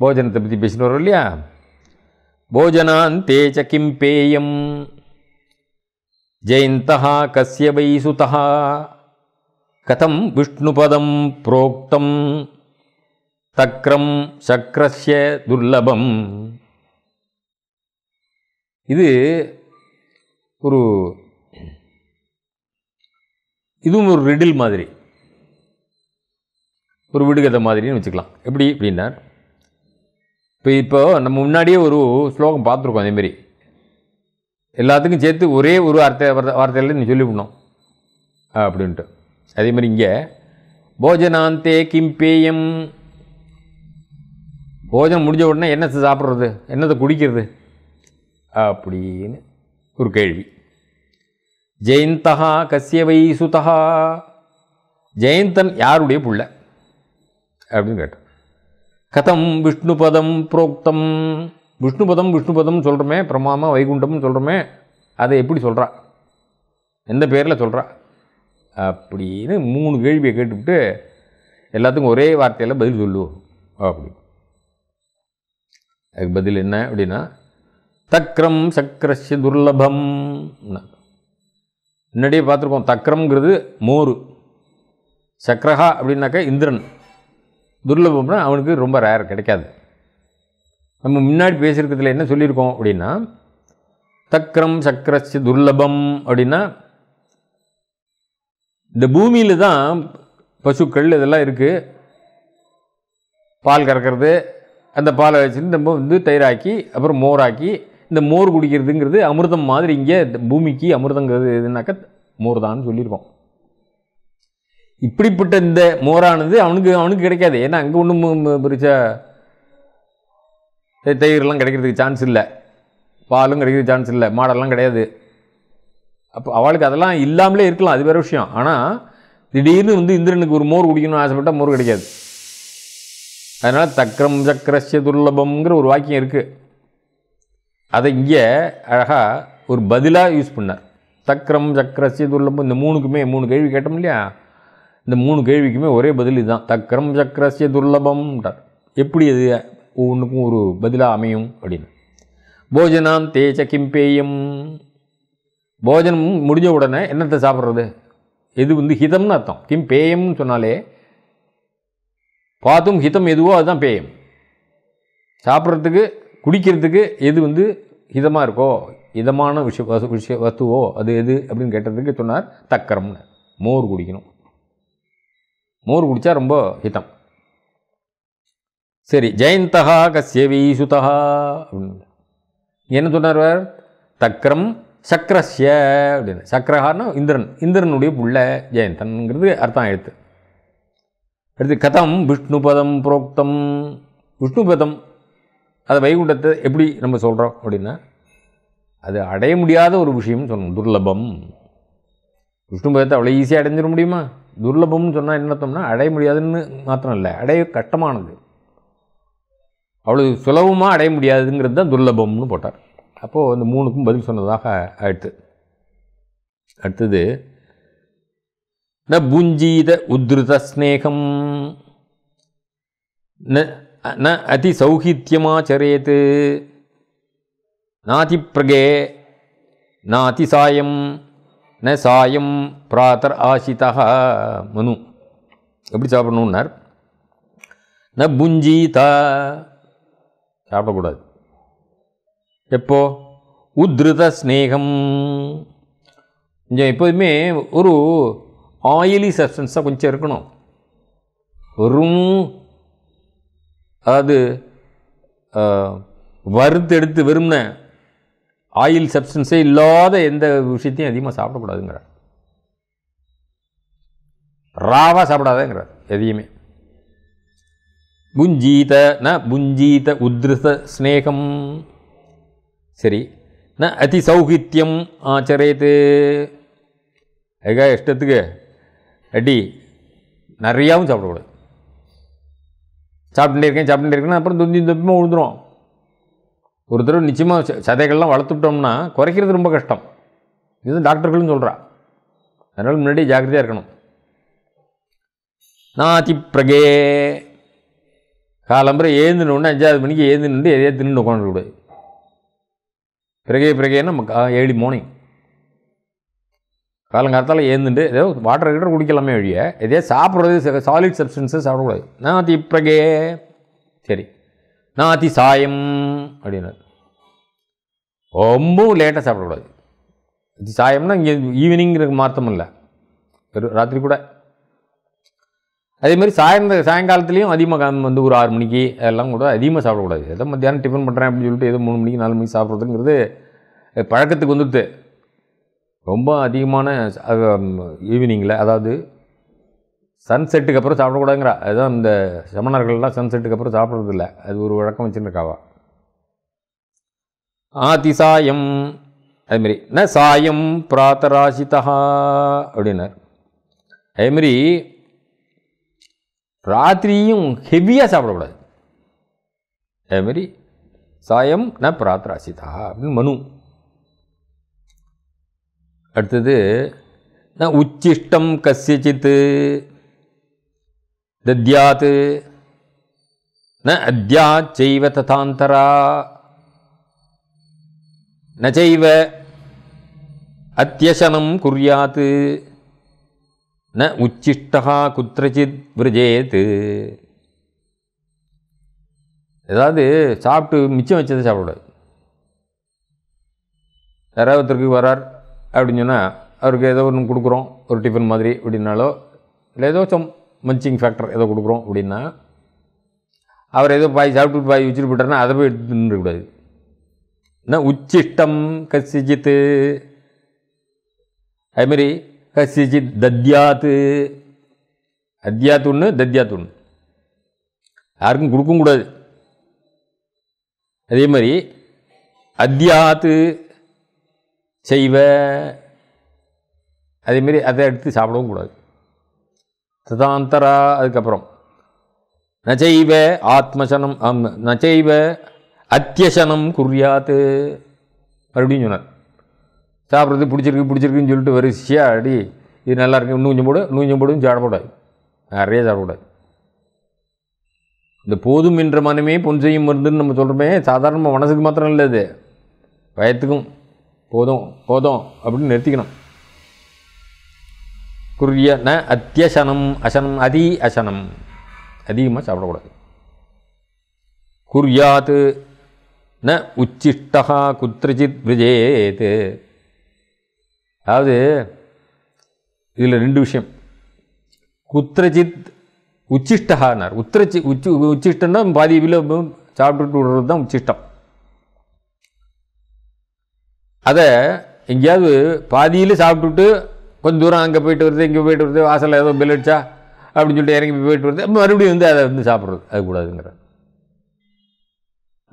போஜனத்தை பற்றி பேசிட்டு இல்லையா போஜனான் தேஜ கிம் பேயம் ஜெயந்தா கசிய வை சுதா கதம் விஷ்ணுபதம் புரோக்தம் தக்ரம் சக்கரஸ்ய துர்லபம் இது ஒரு இதுவும் ஒரு ரிடில் மாதிரி ஒரு விடுகதை மாதிரின்னு வச்சுக்கலாம் எப்படி அப்படின்னா இப்போ இப்போ நம்ம முன்னாடியே ஒரு ஸ்லோகம் பார்த்துருக்கோம் அதேமாரி எல்லாத்துக்கும் சேர்த்து ஒரே ஒரு வார்த்தை வார்த்தையில் நீ சொல்லிவிடணும் அப்படின்ட்டு அதேமாதிரி இங்கே போஜனாந்தே கிம்பேயம் போஜனம் முடிஞ்ச உடனே என்னத்தை சாப்பிட்றது என்னத்தை குடிக்கிறது அப்படின்னு ஒரு கேள்வி ஜெயந்தகா கசியவை சுதா ஜெயந்தன் யாருடைய புள்ள அப்படின்னு கேட்டேன் கதம் விஷ்ணுபதம் புரோக்தம் விஷ்ணுபதம் விஷ்ணுபதம் சொல்கிறோமே பிரமாமா வைகுண்டம்னு சொல்கிறோமே அதை எப்படி சொல்கிறா எந்த பேரில் சொல்கிறா அப்படின்னு மூணு கேள்வியை கேட்டுவிட்டு எல்லாத்துக்கும் ஒரே வார்த்தையில் பதில் சொல்லுவோம் அப்படி அதுக்கு பதில் என்ன அப்படின்னா தக்ரம் சக்கரஸ் துர்லபம் முன்னாடியே பார்த்துருக்கோம் தக்ரம்ங்கிறது மோர் சக்கரஹா அப்படின்னாக்கா இந்திரன் துர்லபம்னா அவனுக்கு ரொம்ப ரேர் கிடைக்காது நம்ம முன்னாடி பேசியிருக்கிறதுல என்ன சொல்லியிருக்கோம் அப்படின்னா தக்ரம் சக்கரஸ்ய துர்லபம் அப்படின்னா இந்த பூமியில் தான் பசுக்கள் இதெல்லாம் இருக்குது பால் கறக்கிறது அந்த பாலை வச்சுட்டு நம்ம வந்து தயிராக்கி அப்புறம் மோராக்கி இந்த மோர் குடிக்கிறதுங்கிறது அமிர்தம் மாதிரி இங்கே பூமிக்கு அமிர்தங்கிறது எதுனாக்கா மோர் தான் சொல்லியிருக்கோம் இப்படிப்பட்ட இந்த மோரானது அவனுக்கு அவனுக்கு கிடைக்காது ஏன்னா அங்கே ஒன்றும் பிரிச்சா தயிரெலாம் கிடைக்கிறதுக்கு சான்ஸ் இல்லை பாலும் கிடைக்கிறதுக்கு சான்ஸ் இல்லை மாடெல்லாம் கிடையாது அப்போ அவளுக்கு அதெல்லாம் இல்லாமலே இருக்கலாம் அது வேறு விஷயம் ஆனால் திடீர்னு வந்து இந்திரனுக்கு ஒரு மோர் குடிக்கணும்னு ஆசைப்பட்டால் மோர் கிடைக்காது அதனால் தக்கரம் சக்கரஸ்ய துர்லபம்ங்கிற ஒரு வாக்கியம் இருக்குது அதை இங்கே அழகாக ஒரு பதிலாக யூஸ் பண்ணார் தக்கரம் சக்கரஸ்ய துர்லபம் இந்த மூணுக்குமே மூணு கேள்வி கேட்டோம் இல்லையா இந்த மூணு கேள்விக்குமே ஒரே பதில் இதுதான் தக்கரம் சக்கரஸ்ய துர்லபம்ன்றார் எப்படி அது ஒவ்வொன்றுக்கும் ஒரு பதிலாக அமையும் அப்படின்னு போஜனான் தேச்ச கிம்பேயம் போஜனம் முடிஞ்ச உடனே என்னத்தை சாப்பிட்றது எது வந்து ஹிதம்னு அர்த்தம் கிம் பேயம்னு சொன்னாலே பார்த்தும் ஹிதம் எதுவோ அதுதான் பேயம் சாப்பிட்றதுக்கு குடிக்கிறதுக்கு எது வந்து ஹிதமாக இருக்கோ இதமான விஷய விஷய வஸ்துவோ அது எது அப்படின்னு கேட்டதுக்கு சொன்னார் தக்கரம்னு மோர் குடிக்கணும் மோர் குடித்தா ரொம்ப ஹிதம் சரி ஜெயந்தகா கசியவீசுதா அப்படின்னு என்ன சொன்னார் தக்கரம் சக்கரஸ்ய அப்படின்னு சக்கரஹார்னா இந்திரன் இந்திரனுடைய புள்ள ஜெயந்தன்ங்கிறது அர்த்தம் எழுத்து அடுத்து கதம் விஷ்ணுபதம் புரோக்தம் விஷ்ணுபதம் அதை வைகுண்டத்தை எப்படி நம்ம சொல்கிறோம் அப்படின்னா அது அடைய முடியாத ஒரு விஷயம்னு சொல்லணும் துர்லபம் விஷ்ணுபதத்தை அவ்வளோ ஈஸியாக அடைஞ்சிட முடியுமா துர்லபம்னு சொன்னால் என்ன அர்த்தம்னா அடைய முடியாதுன்னு மாத்திரம் இல்லை அடைய கட்டமானது அவ்வளோ சுலபமாக அடைய முடியாதுங்கிறது தான் துர்லபம்னு போட்டார் அப்போது அந்த மூணுக்கும் பதில் சொன்னதாக ஆயிடுத்து அடுத்தது ந புஞ்சீத உத்ருத ஸ்நேகம் ந அதி சௌஹித்யமாச்சரேத்து நாதிப்பிரகே நாதிசாயம் ந சாயம் பிராத்தர் ஆசிதா மனு எப்படி சாப்பிடணும்னார் ந புஞ்சீதா சாப்பிடக்கூடாது எப்போ உத்ருத ஸ்னேகம் கொஞ்சம் எப்போதுமே ஒரு ஆயிலி சப்ஸ்டன்ஸாக கொஞ்சம் இருக்கணும் வெறும் அதாவது வறுத்தெடுத்து வெறும்ன ஆயில் சப்ஸ்டன்ஸே இல்லாத எந்த விஷயத்தையும் அதிகமாக சாப்பிடக்கூடாதுங்கிறார் ராவாக சாப்பிடாதேங்கிறார் எதையுமே புஞ்சீத ந புஞ்சீத உத்ருத ஸ்நேகம் சரி ந அதி சௌகித்யம் ஆச்சரியத்து அதுக்காக இஷ்டத்துக்கு அடி நிறையாவும் சாப்பிடக்கூடாது சாப்பிட்டுட்டே இருக்கேன் சாப்பிட்டுட்டே இருக்கேன் அப்புறம் தொந்தி தொப்பியமாக விழுந்துடும் ஒரு தடவை நிச்சயமாக சதைகள்லாம் வளர்த்துட்டோம்னா குறைக்கிறது ரொம்ப கஷ்டம் இது டாக்டர்களும் சொல்கிறா அதனால் முன்னாடி ஜாக்கிரதையாக இருக்கணும் நாதி பிரகே காலம்புரை ஏந்துனோடனே அஞ்சாவது மணிக்கு நின்று எதையா தின்னு உட்காந்துக்கூடாது பிரகே பிரகேன்னா நம்ம ஏழி மார்னிங் காலங்காலத்தால் ஏந்துட்டு ஏதோ வாட்டர் கீட்டர் குடிக்கலாமே வழியே எதையா சாப்பிட்றது சாலிட் சப்ஸ்டன்ஸை சாப்பிடக்கூடாது நாதி பிரகே சரி நான் சாயம் அப்படின்னார் ரொம்பவும் லேட்டாக சாப்பிடக்கூடாது இது சாயம்னா இங்கே ஈவினிங்கிற மாத்தம் இல்லை ராத்திரி கூட அதேமாதிரி சாயந்த சாயங்காலத்துலேயும் அதிகமாக வந்து ஒரு ஆறு மணிக்கு அதெல்லாம் கூட அதிகமாக சாப்பிடக்கூடாது எதோ மத்தியானம் டிஃபன் பண்ணுறேன் அப்படின்னு சொல்லிட்டு ஏதோ மூணு மணிக்கு நாலு மணிக்கு சாப்பிட்றதுங்கிறது பழக்கத்துக்கு வந்துடுது ரொம்ப அதிகமான ஈவினிங்கில் அதாவது சன்செட்டுக்கு அப்புறம் சாப்பிடக்கூடாதுங்கிறா அதுதான் இந்த சமணர்கள்லாம் சன்செட்டுக்கு அப்புறம் சாப்பிட்றதில்ல அது ஒரு வழக்கம் வச்சுருக்காவா ஆதிசாயம் அதுமாரி ந சாயம் பிராத்தராசிதா அப்படின்னார் அதேமாரி ராத்திரியும் ஹெவியாக சாப்பிடக்கூடாது அதேமாரி சாயம் ந பிராத்தராசிதா அப்படின்னு மனு அடுத்தது ந உச்சிஷ்டம் கசியச்சித்து தத்யாத் ந அத்யா செய்வ ததாந்தரா நச்சைவ அத்தியசனம் குறியாத் ந உச்சிஷ்டா குத்திரச்சித் விரஜேத் ஏதாவது சாப்பிட்டு மிச்சம் வச்சதை சாப்பிடக்கூடாது யாராவது ஒருத்தருக்கு வரார் அப்படின்னு சொன்னால் அவருக்கு ஏதோ ஒன்று கொடுக்குறோம் ஒரு டிஃபன் மாதிரி அப்படின்னாலோ இல்லை ஏதோ மஞ்சிங் ஃபேக்டர் எதோ கொடுக்குறோம் அப்படின்னா அவர் ஏதோ பாய் சாப்பிட்டு பாய் வச்சுட்டு போட்டார்னா அதை போய் எடுத்து நின்றுக்கூடாது என்ன உச்சிஷ்டம் கசிஜித்து அதுமாரி கசிஜித் தத்யாத்து தத்யாத்து ஒன்று யாருக்கும் கொடுக்கவும் கூடாது அதே மாதிரி அத்தியாத்து செய்வ அதேமாரி அதை எடுத்து சாப்பிடவும் கூடாது ததாந்தரா அதுக்கப்புறம் நச்சைவ ஆத்மசனம் நச்சைவ அத்தியசனம் குறியாத்து மறுபடியும் சொன்னார் சாப்பிட்றது பிடிச்சிருக்கு பிடிச்சிருக்குன்னு சொல்லிட்டு வரிசையாக அடி இது நல்லா இருக்கு இன்னும் கொஞ்சம் போடு இன்னும் கொஞ்சம் சாட சாப்பிடக்கூடாது நிறைய சாப்பிடக்கூடாது இந்த போதும் என்ற மனமே பொன் செய்யும் மருந்துன்னு நம்ம சொல்கிறோமே சாதாரண மனசுக்கு மாத்திரம் இல்லை அது பயத்துக்கும் போதும் போதும் அப்படின்னு நிறுத்திக்கணும் குரிய ந அத்தியசனம் அசனம் அதி அசனம் அதிகமாக சாப்பிடக்கூடாது குர்யாத் ந உச்சிஷ்டா குத்ரிஜித் விஜயேத் அதாவது இதில் ரெண்டு விஷயம் குத்ரஜித் உச்சிஷ்டகானார் உத்திரச்சி உச்சி உச்சிஷ்டம்னா பாதி விலவும் சாப்பிட்டுட்டு விடுறது தான் உச்சிஷ்டம் அதை எங்கேயாவது பாதியில் சாப்பிட்டுட்டு கொஞ்சம் தூரம் அங்கே போயிட்டு வருது இங்கே போயிட்டு வருது வாசலில் ஏதோ பில் அடிச்சா அப்படின்னு சொல்லிட்டு இறங்கி போயிட்டு வருது மறுபடியும் வந்து அதை வந்து சாப்பிட்றது அது கூடாதுங்கிற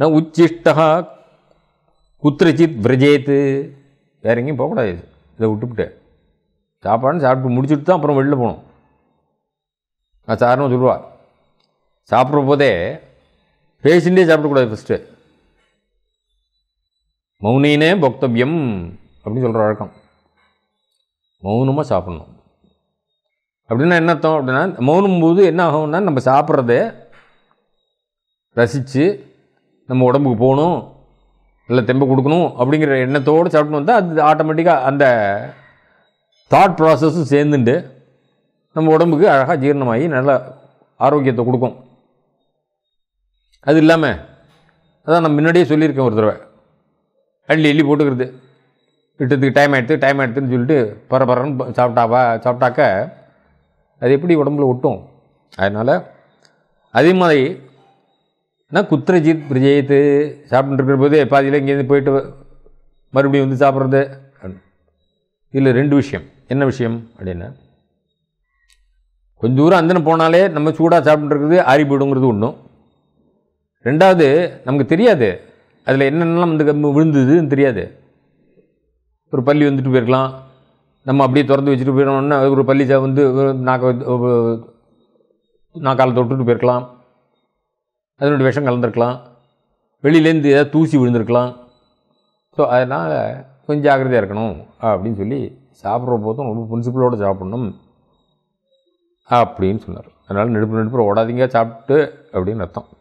நான் உச்சிஷ்டா குத்திரச்சித் பிரஜேத்து வேற எங்கேயும் போகக்கூடாது இதை விட்டுவிட்டு சாப்பாடுன்னு சாப்பிட்டு முடிச்சுட்டு தான் அப்புறம் வெளில போகணும் நான் சாரணம் சொல்லுவாள் சாப்பிட்ற போதே பேசிண்டே சாப்பிடக்கூடாது ஃபஸ்ட்டு மௌனினே பக்தவியம் அப்படின்னு சொல்கிற வழக்கம் மௌனமாக சாப்பிட்ணும் அப்படின்னா என்னத்தோம் அப்படின்னா மௌனம் போது என்ன ஆகும்னா நம்ம சாப்பிட்றத ரசித்து நம்ம உடம்புக்கு போகணும் நல்ல தெம்ப கொடுக்கணும் அப்படிங்கிற எண்ணத்தோடு சாப்பிடணும் தான் அது ஆட்டோமேட்டிக்காக அந்த தாட் ப்ராசஸும் சேர்ந்துட்டு நம்ம உடம்புக்கு அழகாக ஜீரணமாகி நல்ல ஆரோக்கியத்தை கொடுக்கும் அது இல்லாமல் அதான் நம்ம முன்னாடியே சொல்லியிருக்கேன் ஒரு தடவை அள்ளி எள்ளி போட்டுக்கிறது இட்டத்துக்கு டைம் ஆகிடுது டைம் ஆகிடுதுன்னு சொல்லிட்டு பரபரன்னு சாப்பிட்டாவா சாப்பிட்டாக்க அது எப்படி உடம்புல ஒட்டும் அதனால் அதே மாதிரி நான் குத்ரஜித் பிரஜயத்து சாப்பிட்டுருக்கிற போதே பாதியில் இங்கேருந்து போயிட்டு மறுபடியும் வந்து சாப்பிட்றது இதில் ரெண்டு விஷயம் என்ன விஷயம் அப்படின்னா கொஞ்சம் தூரம் அந்தன போனாலே நம்ம சூடாக சாப்பிட்டுருக்குறது ஆறி போயிடுங்கிறது ஒன்றும் ரெண்டாவது நமக்கு தெரியாது அதில் என்னென்னலாம் வந்து விழுந்ததுன்னு தெரியாது ஒரு பள்ளி வந்துட்டு போயிருக்கலாம் நம்ம அப்படியே திறந்து வச்சுட்டு போயிடணும்னா ஒரு பள்ளி வந்து நாக்க நாக்கால் தொட்டுட்டு போயிருக்கலாம் அதனுடைய விஷம் கலந்துருக்கலாம் வெளியிலேருந்து ஏதாவது தூசி விழுந்திருக்கலாம் ஸோ அதனால் கொஞ்சம் ஜாக்கிரதையாக இருக்கணும் அப்படின்னு சொல்லி சாப்பிட்ற போதும் ரொம்ப பிரின்சிபலோடு சாப்பிடணும் அப்படின்னு சொன்னார் அதனால் நெடுப்பு நெடுப்புற ஓடாதீங்க சாப்பிட்டு அப்படின்னு அர்த்தம்